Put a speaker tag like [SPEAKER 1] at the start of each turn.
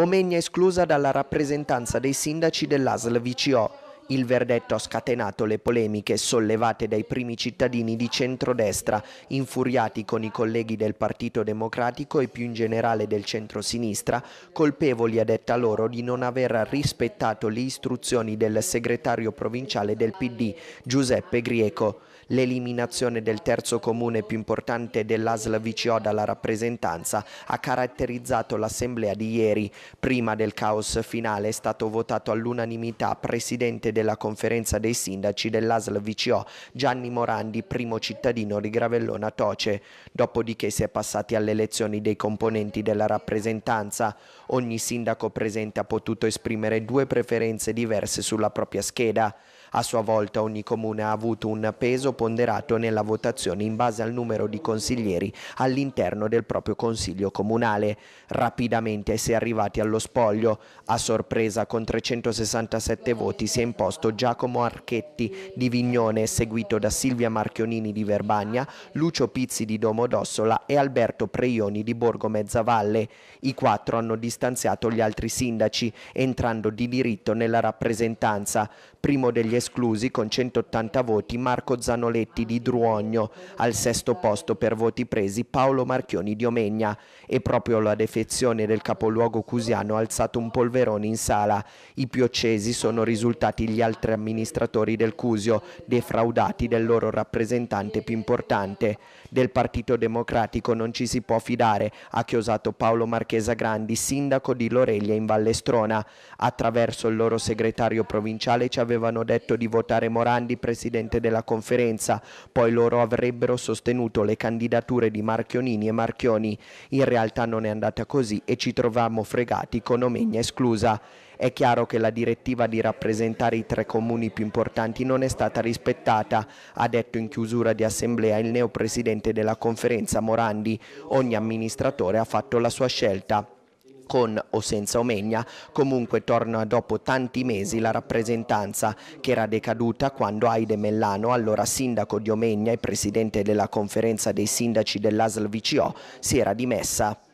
[SPEAKER 1] Omegna esclusa dalla rappresentanza dei sindaci dell'ASL VCO, il verdetto ha scatenato le polemiche sollevate dai primi cittadini di centrodestra, infuriati con i colleghi del Partito Democratico e più in generale del centrosinistra, colpevoli a detta loro di non aver rispettato le istruzioni del segretario provinciale del PD, Giuseppe Grieco. L'eliminazione del terzo comune più importante dell'ASL VCO dalla rappresentanza ha caratterizzato l'assemblea di ieri. Prima del caos finale è stato votato all'unanimità presidente del della conferenza dei sindaci dell'ASL VCO Gianni Morandi, primo cittadino di Gravellona Toce, dopodiché si è passati alle elezioni dei componenti della rappresentanza. Ogni sindaco presente ha potuto esprimere due preferenze diverse sulla propria scheda. A sua volta ogni comune ha avuto un peso ponderato nella votazione in base al numero di consiglieri all'interno del proprio consiglio comunale. Rapidamente si è arrivati allo spoglio. A sorpresa con 367 voti si è imposto Posto, Giacomo Archetti di Vignone, seguito da Silvia Marchionini di Verbagna, Lucio Pizzi di Domodossola e Alberto Preioni di Borgo Mezzavalle. I quattro hanno distanziato gli altri sindaci, entrando di diritto nella rappresentanza. Primo degli esclusi con 180 voti Marco Zanoletti di Druogno, al sesto posto per voti presi Paolo Marchioni di Omegna e proprio la defezione del capoluogo cusiano ha alzato un polverone in sala. I più accesi sono risultati gli altri amministratori del Cusio, defraudati del loro rappresentante più importante. Del Partito Democratico non ci si può fidare, ha chiosato Paolo Marchesa Grandi, sindaco di Loreglia in Vallestrona. Attraverso il loro segretario provinciale ci avevano detto di votare Morandi presidente della conferenza, poi loro avrebbero sostenuto le candidature di Marchionini e Marchioni. In realtà non è andata così e ci trovammo fregati con Omegna esclusa. È chiaro che la direttiva di rappresentare i tre comuni più importanti non è stata rispettata, ha detto in chiusura di assemblea il neopresidente della conferenza Morandi. Ogni amministratore ha fatto la sua scelta con o senza Omegna, comunque torna dopo tanti mesi la rappresentanza che era decaduta quando Aide Mellano, allora sindaco di Omegna e presidente della conferenza dei sindaci dell'ASL VCO, si era dimessa.